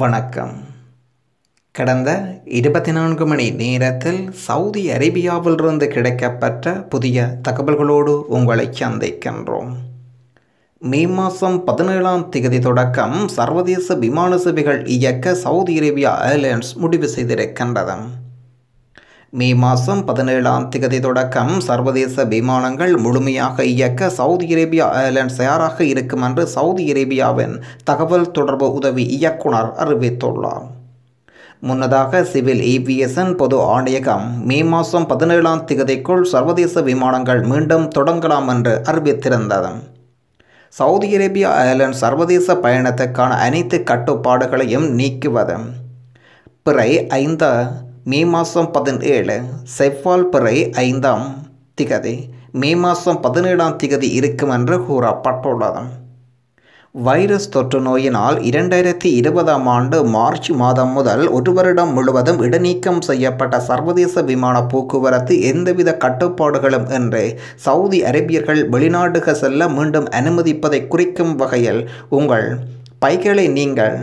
வணக்கம் கடந்த இருபத்தி நான்கு மணி நேரத்தில் சவுதி அரேபியாவிலிருந்து கிடைக்கப்பட்ட புதிய தகவல்களோடு உங்களை சந்திக்கின்றோம் மே மாதம் பதினேழாம் தேதி தொடக்கம் சர்வதேச விமான சேவைகள் இயக்க சவுதி அரேபியா ஏர்லைன்ஸ் முடிவு செய்திருக்கின்றது மே மாதம் பதினேழாம் திகதி தொடக்கம் சர்வதேச விமானங்கள் முழுமையாக இயக்க சவுதி அரேபியா ஏர்லைன்ஸ் தயாராக இருக்கும் என்று சவுதி அரேபியாவின் தகவல் தொடர்பு உதவி இயக்குனர் அறிவித்துள்ளார் முன்னதாக சிவில் ஏவியேஷன் பொது ஆணையகம் மே மாதம் பதினேழாம் திகதிக்குள் சர்வதேச விமானங்கள் மீண்டும் தொடங்கலாம் என்று அறிவித்திருந்தது சவுதி அரேபியா ஏர்லைன்ஸ் சர்வதேச பயணத்துக்கான அனைத்து கட்டுப்பாடுகளையும் நீக்குவது பிறை ஐந்து மே மாதம் பதினேழு செவ்வால் பிறை ஐந்தாம் திகதி மே மாதம் பதினேழாம் திகதி இருக்கும் என்று கூறப்பட்டுள்ளது வைரஸ் தொற்று நோயினால் இரண்டாயிரத்தி இருபதாம் ஆண்டு மார்ச் மாதம் முதல் ஒரு வருடம் முழுவதும் இடைநீக்கம் செய்யப்பட்ட சர்வதேச விமான போக்குவரத்து எந்தவித கட்டுப்பாடுகளும் இன்றி சவுதி அரேபியர்கள் வெளிநாடுகள் செல்ல மீண்டும் அனுமதிப்பதை குறிக்கும் வகையில் உங்கள் பைகளை நீங்கள்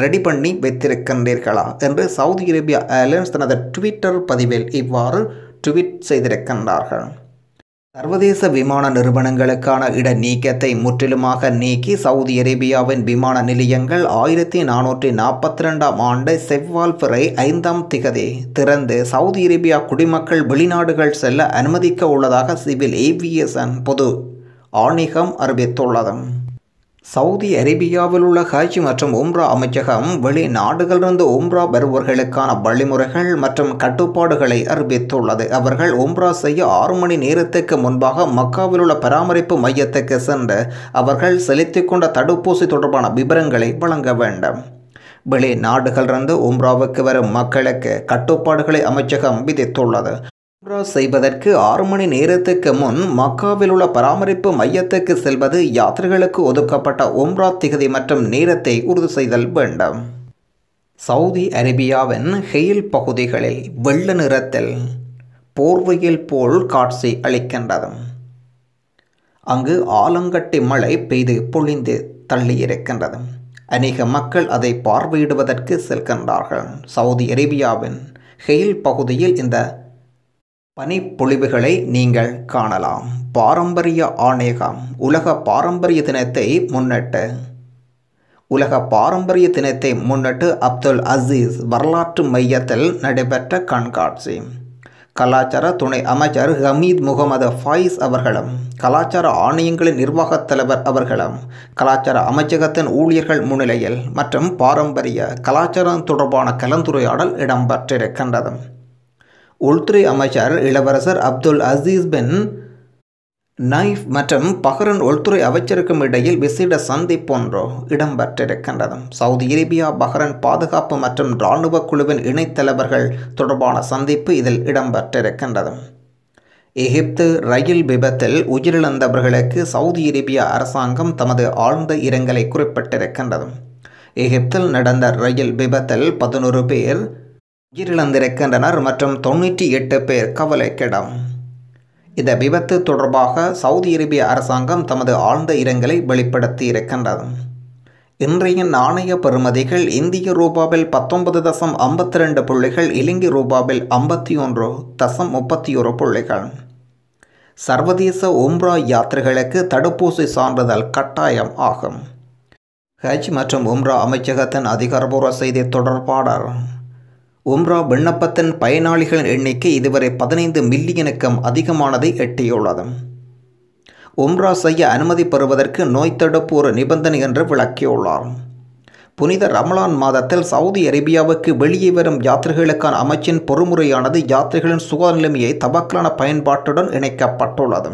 ரெடி பண்ணி வைத்திருக்கின்றீர்களா என்று சவுதி அரேபியா ஏர்லைன்ஸ் தனது ட்விட்டர் பதிவில் இவ்வாறு ட்வீட் செய்திருக்கின்றார்கள் சர்வதேச விமான நிறுவனங்களுக்கான இட நீக்கத்தை முற்றிலுமாக நீக்கி சவுதி அரேபியாவின் விமான நிலையங்கள் ஆயிரத்தி நானூற்றி நாற்பத்தி ரெண்டாம் ஆண்டு செவ்வால் பிறை ஐந்தாம் திகதி திறந்து சவுதி அரேபியா குடிமக்கள் வெளிநாடுகள் செல்ல அனுமதிக்க உள்ளதாக சிவில் ஏவியேசன் பொது ஆணிகம் அறிவித்துள்ளது சவுதி அரேபியாவில் உள்ள ஹஜ் மற்றும் உம்ரா அமைச்சகம் வெளிநாடுகளிலிருந்து உம்ரா வருபவர்களுக்கான வழிமுறைகள் மற்றும் கட்டுப்பாடுகளை அறிவித்துள்ளது அவர்கள் உம்ரா செய்ய ஆறு மணி நேரத்துக்கு முன்பாக மக்காவில் உள்ள பராமரிப்பு மையத்துக்கு சென்று அவர்கள் செலுத்திக் கொண்ட தடுப்பூசி தொடர்பான விவரங்களை வழங்க வேண்டும் வெளிநாடுகளிலிருந்து உம்ராவுக்கு வரும் மக்களுக்கு கட்டுப்பாடுகளை அமைச்சகம் விதித்துள்ளது உம்ரா செய்வதற்கு ஆறு மணி நேரத்துக்கு முன் மக்காவில் உள்ள பராமரிப்பு மையத்துக்கு செல்வது யாத்திரைகளுக்கு ஒதுக்கப்பட்ட உம்ரா திகதி மற்றும் நேரத்தை உறுதி செய்தல் வேண்டும் சவுதி அரேபியாவின் ஹெயில் பகுதிகளில் வெள்ள நிறத்தில் போர்வையில் போல் காட்சி அளிக்கின்றது அங்கு ஆலங்கட்டி மழை பெய்து பொழிந்து தள்ளியிருக்கின்றது அநேக மக்கள் அதை பார்வையிடுவதற்கு செல்கின்றார்கள் சவுதி அரேபியாவின் ஹெயில் பகுதியில் இந்த பனிப்பொழிவுகளை நீங்கள் காணலாம் பாரம்பரிய ஆணையகம் உலக பாரம்பரிய தினத்தை முன்னிட்டு உலக பாரம்பரிய தினத்தை முன்னிட்டு அப்துல் அசீஸ் வரலாற்று மையத்தில் நடைபெற்ற கண்காட்சி கலாச்சார துணை அமைச்சர் ஹமீத் முகமது ஃபாயிஸ் அவர்களும் கலாச்சார ஆணையங்களின் நிர்வாகத் தலைவர் அவர்களும் கலாச்சார அமைச்சகத்தின் ஊழியர்கள் முன்னிலையில் மற்றும் பாரம்பரிய கலாச்சாரம் தொடர்பான கலந்துரையாடல் இடம்பெற்றிருக்கின்றது உள்துறை அமைச்சர் இளவரசர் அப்துல் அசீஸ் பின் நைஃப் மற்றும் பஹரன் உள்துறை அமைச்சருக்கும் இடையில் விசேட சந்திப்பொன்றோ இடம்பெற்றிருக்கின்றது சவுதி அரேபியா பஹரன் பாதுகாப்பு மற்றும் இராணுவ குழுவின் இணைத்தலைவர்கள் தொடர்பான சந்திப்பு இதில் இடம்பெற்றிருக்கின்றது எகிப்து ரயில் விபத்தில் உயிரிழந்தவர்களுக்கு சவுதி அரேபியா அரசாங்கம் தமது ஆழ்ந்த இரங்கலை குறிப்பிட்டிருக்கின்றது எகிப்தில் நடந்த ரயில் விபத்தில் பதினொரு பேர் உயிரிழந்திருக்கின்றனர் மற்றும் தொண்ணூற்றி எட்டு பேர் கவலைக்கிடம் இந்த விபத்து தொடர்பாக சவுதி அரேபிய அரசாங்கம் தமது ஆழ்ந்த இரங்கலை வெளிப்படுத்தி இருக்கின்றது இன்றைய நாணய பெறுமதிகள் இந்திய ரூபாவில் பத்தொன்பது தசம் ஐம்பத்தி ரெண்டு புள்ளிகள் இலங்கை ரூபாவில் ஐம்பத்தி ஒன்று தசம் முப்பத்தி ஒரு புள்ளிகள் சர்வதேச உம்ரா யாத்திரைகளுக்கு தடுப்பூசி சான்றிதழ் கட்டாயம் ஆகும் ஹஜ் மற்றும் உம்ரா அமைச்சகத்தின் அதிகாரபூர்வ செய்தி தொடர்பாளர் உம்ரா விண்ணப்பத்தின் பயனாளிகளின் எண்ணிக்கை இதுவரை பதினைந்து மில்லியனுக்கும் அதிகமானதை எட்டியுள்ளது உம்ரா செய்ய அனுமதி பெறுவதற்கு நோய் தடுப்பு ஒரு நிபந்தனை என்று விளக்கியுள்ளார் புனித ரமலான் மாதத்தில் சவுதி அரேபியாவுக்கு வெளியே வரும் யாத்திரைகளுக்கான அமைச்சின் பொறுமுறையானது யாத்திரைகளின் சுகாதார நிலைமையை பயன்பாட்டுடன் இணைக்கப்பட்டுள்ளது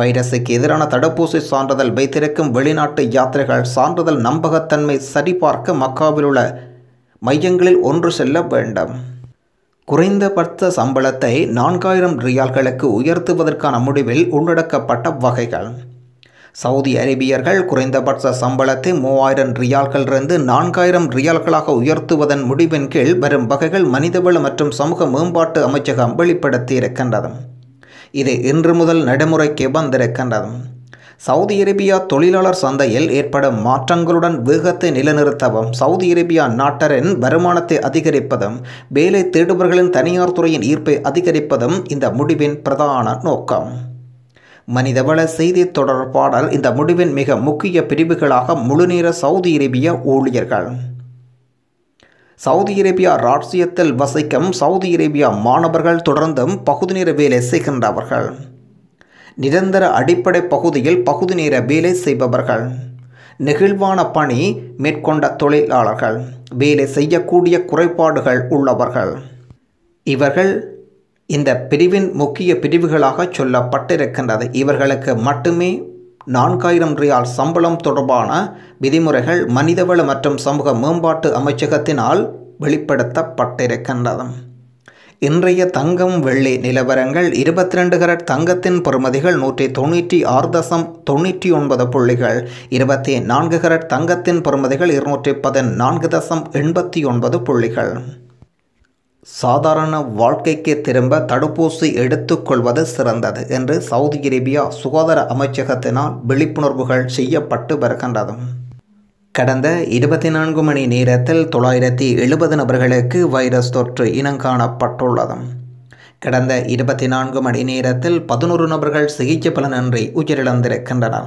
வைரஸுக்கு எதிரான தடுப்பூசி சான்றிதழ் வைத்திருக்கும் வெளிநாட்டு யாத்திரைகள் சான்றிதழ் நம்பகத்தன்மை சரிபார்க்க மக்காவில் உள்ள மையங்களில் ஒன்று செல்ல வேண்டும் குறைந்தபட்ச சம்பளத்தை நான்காயிரம் ரியால்களுக்கு உயர்த்துவதற்கான முடிவில் உள்ளடக்கப்பட்ட வகைகள் சவுதி அரேபியர்கள் குறைந்தபட்ச சம்பளத்தை மூவாயிரம் ரியால்களிலிருந்து நான்காயிரம் ரியால்களாக உயர்த்துவதன் முடிவின் கீழ் வரும் வகைகள் மனிதவள மற்றும் சமூக மேம்பாட்டு அமைச்சகம் வெளிப்படுத்தி இது இன்று முதல் நடைமுறைக்கு வந்திருக்கின்றது சவுதி அரேபியா தொழிலாளர் சந்தையில் ஏற்படும் மாற்றங்களுடன் வேகத்தை நிலநிறுத்தவும் சவுதி அரேபியா நாட்டரின் வருமானத்தை அதிகரிப்பதும் வேலை தேடுபவர்களின் தனியார் துறையின் ஈர்ப்பை அதிகரிப்பதும் இந்த முடிவின் பிரதான நோக்கம் மனிதவள செய்தி தொடர்பாளர் இந்த முடிவின் மிக முக்கிய பிரிவுகளாக முழுநேர சவுதி அரேபிய ஊழியர்கள் சவுதி அரேபியா ராட்சியத்தில் வசிக்கும் சவுதி அரேபியா மாணவர்கள் தொடர்ந்தும் பகுதிநேர வேலை செய்கின்றவர்கள் நிரந்தர அடிப்படை பகுதியில் பகுதி நேர வேலை செய்பவர்கள் நெகிழ்வான பணி மேற்கொண்ட தொழிலாளர்கள் வேலை செய்யக்கூடிய குறைபாடுகள் உள்ளவர்கள் இவர்கள் இந்த பிரிவின் முக்கிய பிரிவுகளாக சொல்லப்பட்டிருக்கின்றது இவர்களுக்கு மட்டுமே நான்காயிரம் ரியால் சம்பளம் தொடர்பான விதிமுறைகள் மனிதவள மற்றும் சமூக மேம்பாட்டு அமைச்சகத்தினால் வெளிப்படுத்தப்பட்டிருக்கின்றது இன்றைய தங்கம் வெள்ளி நிலவரங்கள் இருபத்தி ரெண்டு கரட் தங்கத்தின் பொறுமதிகள் நூற்றி தொண்ணூற்றி ஆறு தசம் தொண்ணூற்றி ஒன்பது புள்ளிகள் இருபத்தி நான்கு கரட் தங்கத்தின் பொறுமதிகள் இருநூற்றி பதினான்கு தசம் எண்பத்தி ஒன்பது புள்ளிகள் சாதாரண வாழ்க்கைக்கு திரும்ப தடுப்பூசி எடுத்துக்கொள்வது சிறந்தது என்று சவுதி அரேபியா சுகாதார அமைச்சகத்தினால் விழிப்புணர்வுகள் செய்யப்பட்டு வருகின்றது கடந்த இருபத்தி நான்கு மணி நேரத்தில் தொள்ளாயிரத்தி எழுபது நபர்களுக்கு வைரஸ் தொற்று இனங்காணப்பட்டுள்ளது கடந்த இருபத்தி நான்கு மணி நேரத்தில் பதினோரு நபர்கள் சிகிச்சை பலனின்றி உயிரிழந்திருக்கின்றனர்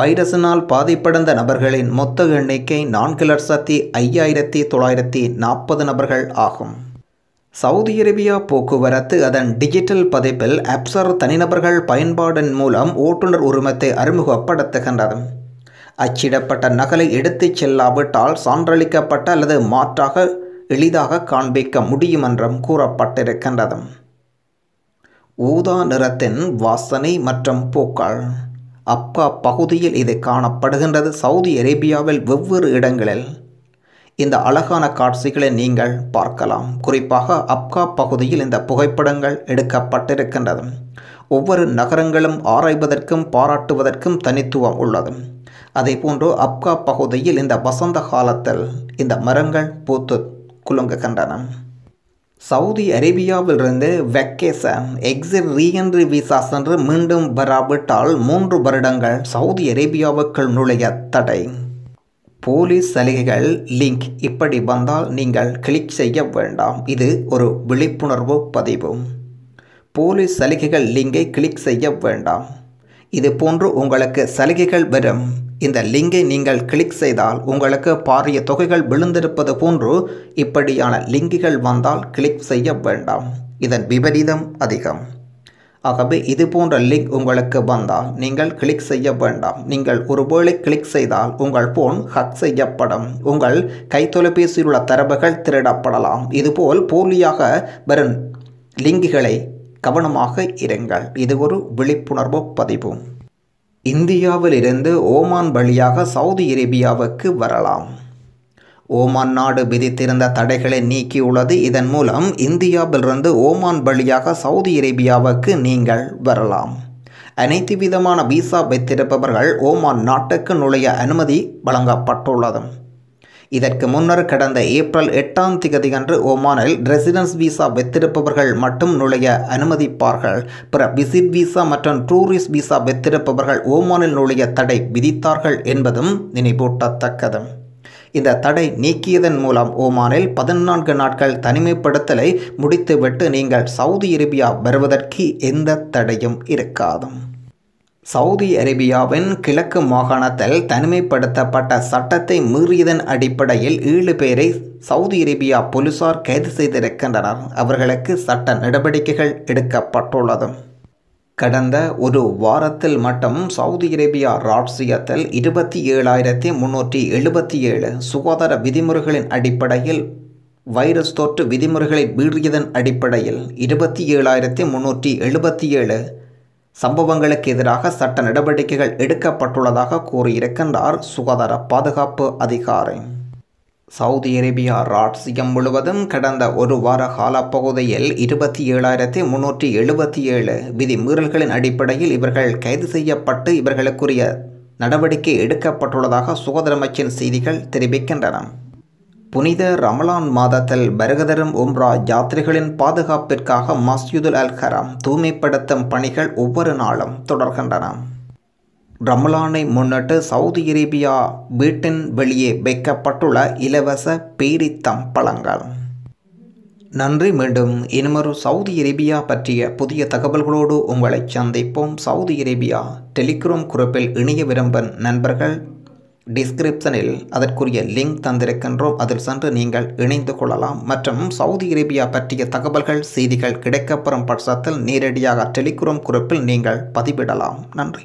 வைரஸினால் பாதிப்படைந்த நபர்களின் மொத்த எண்ணிக்கை நான்கு லட்சத்தி ஐயாயிரத்தி தொள்ளாயிரத்தி நாற்பது நபர்கள் ஆகும் சவுதி அரேபியா போக்குவரத்து அதன் டிஜிட்டல் பதிப்பில் அப்சர் தனிநபர்கள் பயன்பாடின் மூலம் ஓட்டுநர் உரிமத்தை அறிமுகப்படுத்துகின்றது அச்சிடப்பட்ட நகலை எடுத்துச் செல்லாவிட்டால் சான்றளிக்கப்பட்ட அல்லது மாற்றாக எளிதாக காண்பிக்க முடியும் என்றும் கூறப்பட்டிருக்கின்றது ஊதா நிறத்தின் வாசனை மற்றும் பூக்கள் அப்கா பகுதியில் இது காணப்படுகின்றது சவுதி அரேபியாவில் வெவ்வேறு இடங்களில் இந்த அழகான காட்சிகளை நீங்கள் பார்க்கலாம் குறிப்பாக அப்கா பகுதியில் இந்த புகைப்படங்கள் எடுக்கப்பட்டிருக்கின்றது ஒவ்வொரு நகரங்களும் ஆராய்வதற்கும் பாராட்டுவதற்கும் தனித்துவம் உள்ளது அதே போன்று அப்கா பகுதியில் இந்த வசந்த காலத்தில் இந்த மரங்கள் பூத்து குலுங்குகின்றன சவுதி அரேபியாவிலிருந்து வெக்கேசன் எக்ஸிட் ரீஎன்ட்ரி விசா சென்று மீண்டும் வராவிட்டால் மூன்று வருடங்கள் சவுதி அரேபியாவுக்குள் நுழைய தடை போலீஸ் சலுகைகள் லிங்க் இப்படி வந்தால் நீங்கள் கிளிக் செய்ய வேண்டாம் இது ஒரு விழிப்புணர்வு பதிவு போலீஸ் சலுகைகள் லிங்கை கிளிக் செய்ய வேண்டாம் இது போன்று உங்களுக்கு சலுகைகள் வரும் இந்த லிங்கை நீங்கள் கிளிக் செய்தால் உங்களுக்கு பாரிய தொகைகள் விழுந்திருப்பது போன்று இப்படியான லிங்குகள் வந்தால் கிளிக் செய்ய வேண்டாம் இதன் விபரீதம் அதிகம் ஆகவே இது போன்ற லிங்க் உங்களுக்கு வந்தால் நீங்கள் கிளிக் செய்ய வேண்டாம் நீங்கள் ஒருவேளை கிளிக் செய்தால் உங்கள் ஃபோன் ஹக் செய்யப்படும் உங்கள் கைத்தொலைபேசியில் உள்ள தரவுகள் திருடப்படலாம் இதுபோல் போலியாக வரும் லிங்குகளை கவனமாக இருங்கள் இது ஒரு விழிப்புணர்வு பதிவும் இந்தியாவிலிருந்து ஓமான் வழியாக சவுதி அரேபியாவுக்கு வரலாம் ஓமான் நாடு விதித்திருந்த தடைகளை நீக்கியுள்ளது இதன் மூலம் இந்தியாவிலிருந்து ஓமான் வழியாக சவுதி அரேபியாவுக்கு நீங்கள் வரலாம் அனைத்து விதமான விசா வைத்திருப்பவர்கள் ஓமான் நாட்டுக்கு நுழைய அனுமதி வழங்கப்பட்டுள்ளது இதற்கு முன்னர் கடந்த ஏப்ரல் எட்டாம் தேதி அன்று ஒமானில் ரெசிடென்ஸ் விசா வெத்திருப்பவர்கள் மட்டும் நுழைய அனுமதிப்பார்கள் பிற விசிட் விசா மற்றும் டூரிஸ்ட் விசா வெத்திருப்பவர்கள் ஓமானில் நுழைய தடை விதித்தார்கள் என்பதும் நினைவூட்டத்தக்கது இந்த தடை நீக்கியதன் மூலம் ஓமானில் பதினான்கு நாட்கள் தனிமைப்படுத்தலை முடித்துவிட்டு நீங்கள் சவுதி அரேபியா வருவதற்கு எந்த தடையும் இருக்காது சவுதி அரேபியாவின் கிழக்கு மாகாணத்தில் தனிமைப்படுத்தப்பட்ட சட்டத்தை மீறியதன் அடிப்படையில் ஏழு பேரை சவுதி அரேபியா போலீசார் கைது செய்திருக்கின்றனர் அவர்களுக்கு சட்ட நடவடிக்கைகள் எடுக்கப்பட்டுள்ளது கடந்த ஒரு வாரத்தில் மட்டும் சவுதி அரேபியா ராட்சியத்தில் இருபத்தி ஏழாயிரத்தி முன்னூற்றி எழுபத்தி ஏழு சுகாதார விதிமுறைகளின் அடிப்படையில் வைரஸ் தொற்று விதிமுறைகளை மீறியதன் அடிப்படையில் இருபத்தி ஏழாயிரத்தி முன்னூற்றி எழுபத்தி ஏழு சம்பவங்களுக்கு எதிராக சட்ட நடவடிக்கைகள் எடுக்கப்பட்டுள்ளதாக கூறியிருக்கின்றார் சுகாதார பாதுகாப்பு அதிகாரி சவுதி அரேபியா ராட்சியம் முழுவதும் கடந்த ஒரு வார கால பகுதியில் இருபத்தி ஏழாயிரத்தி முன்னூற்றி எழுபத்தி ஏழு விதிமீறல்களின் அடிப்படையில் இவர்கள் கைது செய்யப்பட்டு இவர்களுக்குரிய நடவடிக்கை எடுக்கப்பட்டுள்ளதாக சுகாதார அமைச்சின் செய்திகள் தெரிவிக்கின்றன புனித ரமலான் மாதத்தில் பரகதரம் உம்ரா யாத்திரைகளின் பாதுகாப்பிற்காக மஸ்யூதுல் அல் ஹராம் தூய்மைப்படுத்தும் பணிகள் ஒவ்வொரு நாளும் தொடர்கின்றன ரமலானை முன்னிட்டு சவுதி அரேபியா வீட்டின் வெளியே வைக்கப்பட்டுள்ள இலவச பேரித்தம் பழங்கள் நன்றி மீண்டும் இனிமொரு சவுதி அரேபியா பற்றிய புதிய தகவல்களோடு உங்களை சந்திப்போம் சவுதி அரேபியா டெலிகிராம் குறிப்பில் இணைய விரும்பும் நண்பர்கள் டிஸ்கிரிப்ஷனில் அதற்குரிய லிங்க் தந்திருக்கின்றோம் அதில் சென்று நீங்கள் இணைந்து கொள்ளலாம் மற்றும் சவுதி அரேபியா பற்றிய தகவல்கள் செய்திகள் கிடைக்கப்பெறும் பட்சத்தில் நேரடியாக டெலிகிராம் குறிப்பில் நீங்கள் பதிவிடலாம் நன்றி